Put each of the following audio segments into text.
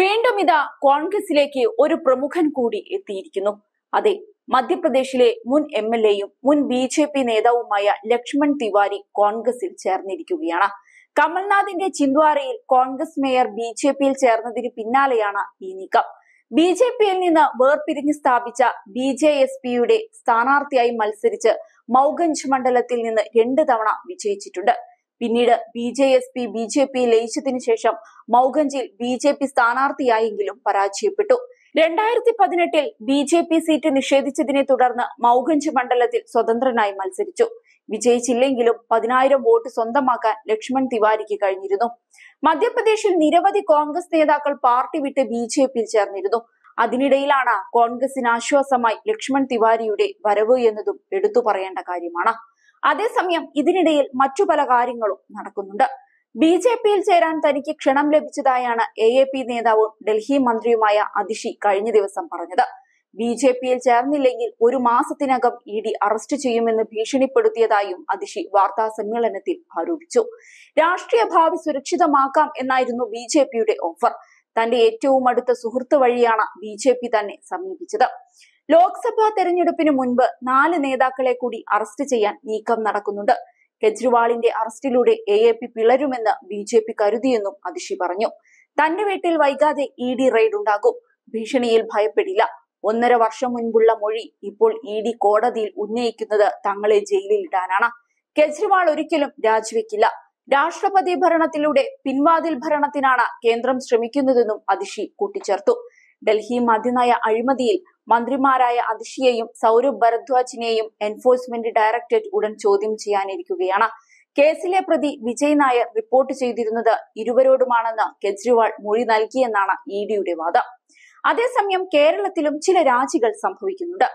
വീണ്ടും ഇതാ കോൺഗ്രസിലേക്ക് ഒരു പ്രമുഖൻ കൂടി എത്തിയിരിക്കുന്നു അതെ മധ്യപ്രദേശിലെ മുൻ എം എൽ എയും മുൻ ബി ജെ പി നേതാവുമായ ലക്ഷ്മൺ തിവാരി കോൺഗ്രസിൽ ചേർന്നിരിക്കുകയാണ് കമൽനാഥിന്റെ ചിന്ദ്വാരയിൽ കോൺഗ്രസ് മേയർ ബി ജെ പിയിൽ ചേർന്നതിന് പിന്നാലെയാണ് ഈ നീക്കം ബി ജെ പിയിൽ നിന്ന് വേർപിരിഞ്ഞ് സ്ഥാപിച്ച ബി ജെ എസ് പിയുടെ സ്ഥാനാർത്ഥിയായി മത്സരിച്ച് മൗഗഞ്ച് മണ്ഡലത്തിൽ നിന്ന് രണ്ട് തവണ വിജയിച്ചിട്ടുണ്ട് പിന്നീട് B J S P B J P ലയിച്ചതിനു ശേഷം മൗഗഞ്ചിൽ ബി ജെ പി സ്ഥാനാർത്ഥിയായെങ്കിലും പരാജയപ്പെട്ടു രണ്ടായിരത്തി പതിനെട്ടിൽ ബി ജെ പി സീറ്റ് നിഷേധിച്ചതിനെ തുടർന്ന് മൗഗഞ്ച് മണ്ഡലത്തിൽ സ്വതന്ത്രനായി മത്സരിച്ചു വിജയിച്ചില്ലെങ്കിലും പതിനായിരം വോട്ട് സ്വന്തമാക്കാൻ ലക്ഷ്മൺ തിവാരിക്ക് കഴിഞ്ഞിരുന്നു മധ്യപ്രദേശിൽ നിരവധി കോൺഗ്രസ് നേതാക്കൾ പാർട്ടി വിട്ട് ബി ജെ പിയിൽ ചേർന്നിരുന്നു അതിനിടയിലാണ് കോൺഗ്രസിന് ആശ്വാസമായി ലക്ഷ്മൺ തിവാരിയുടെ വരവ് എന്നതും എടുത്തു പറയേണ്ട കാര്യമാണ് അതേസമയം ഇതിനിടയിൽ മറ്റു പല കാര്യങ്ങളും നടക്കുന്നുണ്ട് ബി ജെ പിയിൽ ചേരാൻ തനിക്ക് ക്ഷണം ലഭിച്ചതായാണ് എ എ പി നേതാവും ഡൽഹി മന്ത്രിയുമായ അതിഷി കഴിഞ്ഞ ദിവസം പറഞ്ഞത് ബി ജെ പിയിൽ ചേർന്നില്ലെങ്കിൽ ഒരു മാസത്തിനകം ഇ ഡി അറസ്റ്റ് ചെയ്യുമെന്ന് ഭീഷണിപ്പെടുത്തിയതായും അതിഷി വാർത്താ സമ്മേളനത്തിൽ ആരോപിച്ചു രാഷ്ട്രീയ ഭാവി സുരക്ഷിതമാക്കാം എന്നായിരുന്നു ബി ജെ പിയുടെ ഓഫർ തന്റെ ഏറ്റവും അടുത്ത സുഹൃത്ത് വഴിയാണ് ബി ജെ പി തന്നെ സമീപിച്ചത് ലോക്സഭാ തെരഞ്ഞെടുപ്പിന് മുൻപ് നാല് നേതാക്കളെ കൂടി അറസ്റ്റ് ചെയ്യാൻ നീക്കം നടക്കുന്നുണ്ട് കെജ്രിവാളിന്റെ അറസ്റ്റിലൂടെ എ എ പി പിളരുമെന്ന് ബി ജെ പി കരുതിയെന്നും അതിഷി പറഞ്ഞു തന്റെ വീട്ടിൽ വൈകാതെ ഇ ഡി റെയ്ഡ് ഉണ്ടാകും ഭീഷണിയിൽ ഭയപ്പെടില്ല ഒന്നര വർഷം മുൻപുള്ള മൊഴി ഇപ്പോൾ ഇ ഡി കോടതിയിൽ ഉന്നയിക്കുന്നത് തങ്ങളെ ജയിലിൽ ഇടാനാണ് കെജ്രിവാൾ ഒരിക്കലും രാജിവെക്കില്ല രാഷ്ട്രപതി ഭരണത്തിലൂടെ പിൻവാതിൽ ഭരണത്തിനാണ് കേന്ദ്രം ശ്രമിക്കുന്നതെന്നും അതിഷി കൂട്ടിച്ചേർത്തു ഡൽഹി മദ്യനയ അഴിമതിയിൽ മന്ത്രിമാരായ അതിഷിയെയും സൗരഭ് ഭരദ്വാജിനെയും എൻഫോഴ്സ്മെന്റ് ഡയറക്ടറേറ്റ് ഉടൻ ചോദ്യം ചെയ്യാനിരിക്കുകയാണ് കേസിലെ പ്രതി വിജയ് നായർ റിപ്പോർട്ട് ചെയ്തിരുന്നത് ഇരുവരോടുമാണെന്ന് കെജ്രിവാൾ മൊഴി നൽകിയെന്നാണ് ഇ ഡിയുടെ വാദം അതേസമയം കേരളത്തിലും ചില രാജികൾ സംഭവിക്കുന്നുണ്ട്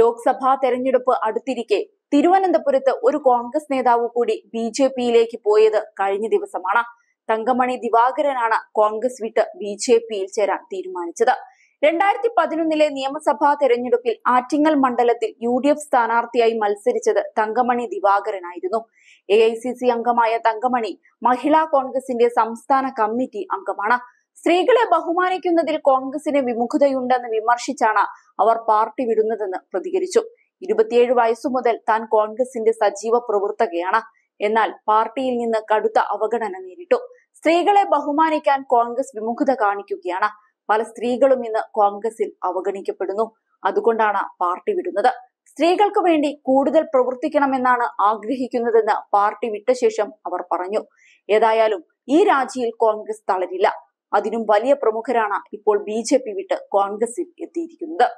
ലോക്സഭാ തെരഞ്ഞെടുപ്പ് അടുത്തിരിക്കെ തിരുവനന്തപുരത്ത് ഒരു കോൺഗ്രസ് നേതാവ് കൂടി ബി ജെ പിയിലേക്ക് പോയത് കഴിഞ്ഞ ദിവസമാണ് തങ്കമണി ദിവാകരനാണ് കോൺഗ്രസ് വിട്ട് ബി ജെ പിയിൽ ചേരാൻ തീരുമാനിച്ചത് രണ്ടായിരത്തി പതിനൊന്നിലെ നിയമസഭാ തെരഞ്ഞെടുപ്പിൽ ആറ്റിങ്ങൽ മണ്ഡലത്തിൽ യു ഡി എഫ് സ്ഥാനാർത്ഥിയായി മത്സരിച്ചത് തങ്കമണി ദിവാകരനായിരുന്നു എ ഐ സി സി അംഗമായ തങ്കമണി മഹിളാ കോൺഗ്രസിന്റെ സംസ്ഥാന കമ്മിറ്റി അംഗമാണ് സ്ത്രീകളെ ബഹുമാനിക്കുന്നതിൽ കോൺഗ്രസിന് വിമുഖതയുണ്ടെന്ന് വിമർശിച്ചാണ് അവർ പാർട്ടി വിടുന്നതെന്ന് പ്രതികരിച്ചു ഇരുപത്തിയേഴ് വയസ്സു മുതൽ താൻ കോൺഗ്രസിന്റെ സജീവ പ്രവർത്തകയാണ് എന്നാൽ പാർട്ടിയിൽ നിന്ന് കടുത്ത അവഗണന നേരിട്ടു സ്ത്രീകളെ ബഹുമാനിക്കാൻ കോൺഗ്രസ് വിമുഖത കാണിക്കുകയാണ് പല സ്ത്രീകളും ഇന്ന് കോൺഗ്രസിൽ അവഗണിക്കപ്പെടുന്നു അതുകൊണ്ടാണ് പാർട്ടി വിടുന്നത് സ്ത്രീകൾക്ക് വേണ്ടി കൂടുതൽ പ്രവർത്തിക്കണമെന്നാണ് ആഗ്രഹിക്കുന്നതെന്ന് പാർട്ടി വിട്ട ശേഷം അവർ പറഞ്ഞു ഏതായാലും ഈ രാജിയിൽ കോൺഗ്രസ് തളരില്ല അതിനും വലിയ പ്രമുഖരാണ് ഇപ്പോൾ ബി വിട്ട് കോൺഗ്രസിൽ എത്തിയിരിക്കുന്നത്